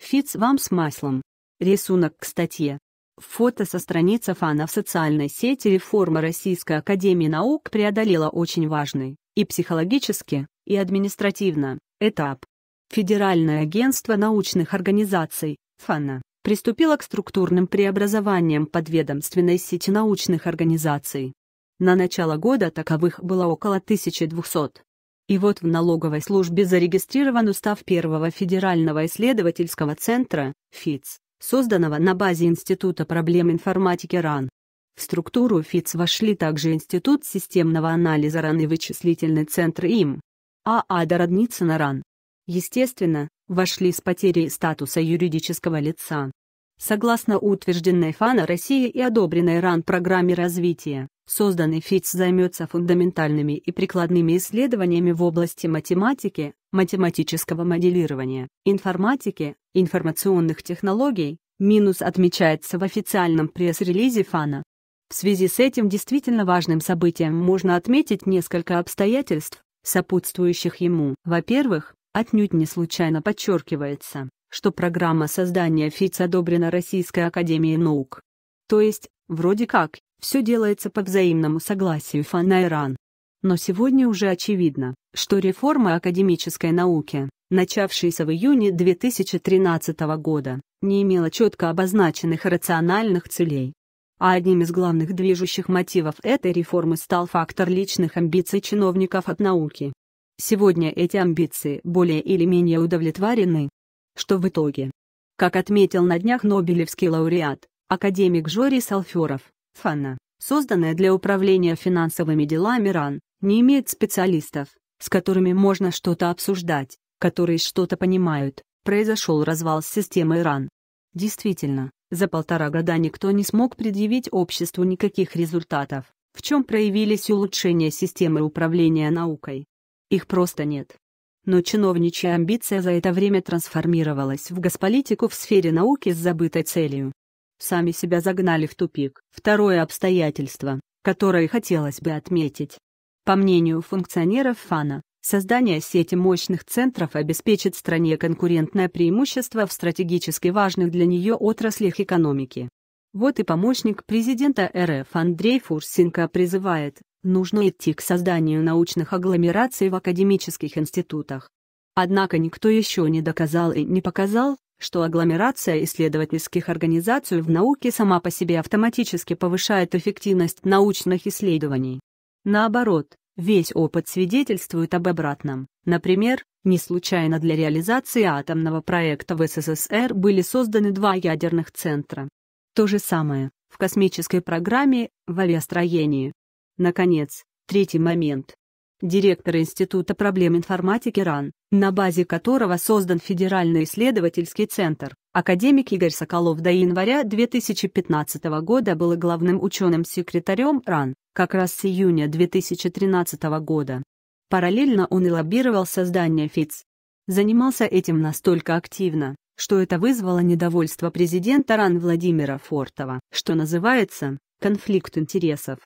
Фиц вам с маслом. Рисунок к статье. Фото со страницы фана в социальной сети «Реформа Российской Академии Наук» преодолела очень важный, и психологически, и административно, этап. Федеральное агентство научных организаций, ФАНА, приступило к структурным преобразованиям подведомственной сети научных организаций. На начало года таковых было около 1200. И вот в налоговой службе зарегистрирован устав Первого федерального исследовательского центра, ФИЦ, созданного на базе Института проблем информатики РАН. В структуру ФИЦ вошли также Институт системного анализа РАН и вычислительный центр ИМ. А. Ада Родницына РАН. Естественно, вошли с потерей статуса юридического лица. Согласно утвержденной ФАНа России и одобренной РАН программе развития, созданный ФИЦ займется фундаментальными и прикладными исследованиями в области математики, математического моделирования, информатики, информационных технологий, минус отмечается в официальном пресс-релизе ФАНа. В связи с этим действительно важным событием можно отметить несколько обстоятельств, сопутствующих ему. Во-первых, отнюдь не случайно подчеркивается, что программа создания ФИЦ одобрена Российской Академией Наук. То есть, вроде как, все делается по взаимному согласию ФАН и РАН. Но сегодня уже очевидно, что реформа академической науки, начавшаяся в июне 2013 года, не имела четко обозначенных рациональных целей. А одним из главных движущих мотивов этой реформы стал фактор личных амбиций чиновников от науки. Сегодня эти амбиции более или менее удовлетворены. Что в итоге? Как отметил на днях Нобелевский лауреат, академик Жори Салферов, ФАНА, созданная для управления финансовыми делами РАН, не имеет специалистов, с которыми можно что-то обсуждать, которые что-то понимают. Произошел развал с системой РАН. Действительно, за полтора года никто не смог предъявить обществу никаких результатов, в чем проявились улучшения системы управления наукой. Их просто нет. Но чиновничья амбиция за это время трансформировалась в госполитику в сфере науки с забытой целью сами себя загнали в тупик. Второе обстоятельство, которое хотелось бы отметить. По мнению функционеров ФАНа, создание сети мощных центров обеспечит стране конкурентное преимущество в стратегически важных для нее отраслях экономики. Вот и помощник президента РФ Андрей Фурсенко призывает, нужно идти к созданию научных агломераций в академических институтах. Однако никто еще не доказал и не показал, что агломерация исследовательских организаций в науке сама по себе автоматически повышает эффективность научных исследований. Наоборот, весь опыт свидетельствует об обратном. Например, не случайно для реализации атомного проекта в СССР были созданы два ядерных центра. То же самое в космической программе, в авиастроении. Наконец, третий момент. Директор Института проблем информатики РАН, на базе которого создан Федеральный исследовательский центр. Академик Игорь Соколов до января 2015 года был главным ученым-секретарем РАН, как раз с июня 2013 года. Параллельно он и лоббировал создание ФИЦ. Занимался этим настолько активно, что это вызвало недовольство президента РАН Владимира Фортова, что называется «конфликт интересов».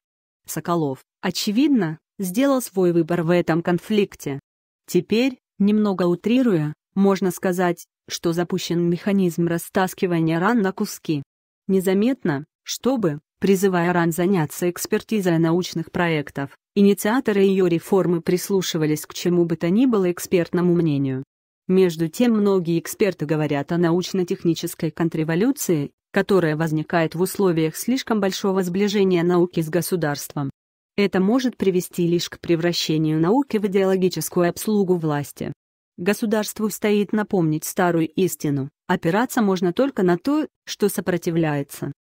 Соколов, очевидно, сделал свой выбор в этом конфликте. Теперь, немного утрируя, можно сказать, что запущен механизм растаскивания ран на куски. Незаметно, чтобы, призывая ран заняться экспертизой научных проектов, инициаторы ее реформы прислушивались к чему бы то ни было экспертному мнению. Между тем многие эксперты говорят о научно-технической контрреволюции, которая возникает в условиях слишком большого сближения науки с государством. Это может привести лишь к превращению науки в идеологическую обслугу власти. Государству стоит напомнить старую истину, опираться можно только на то, что сопротивляется.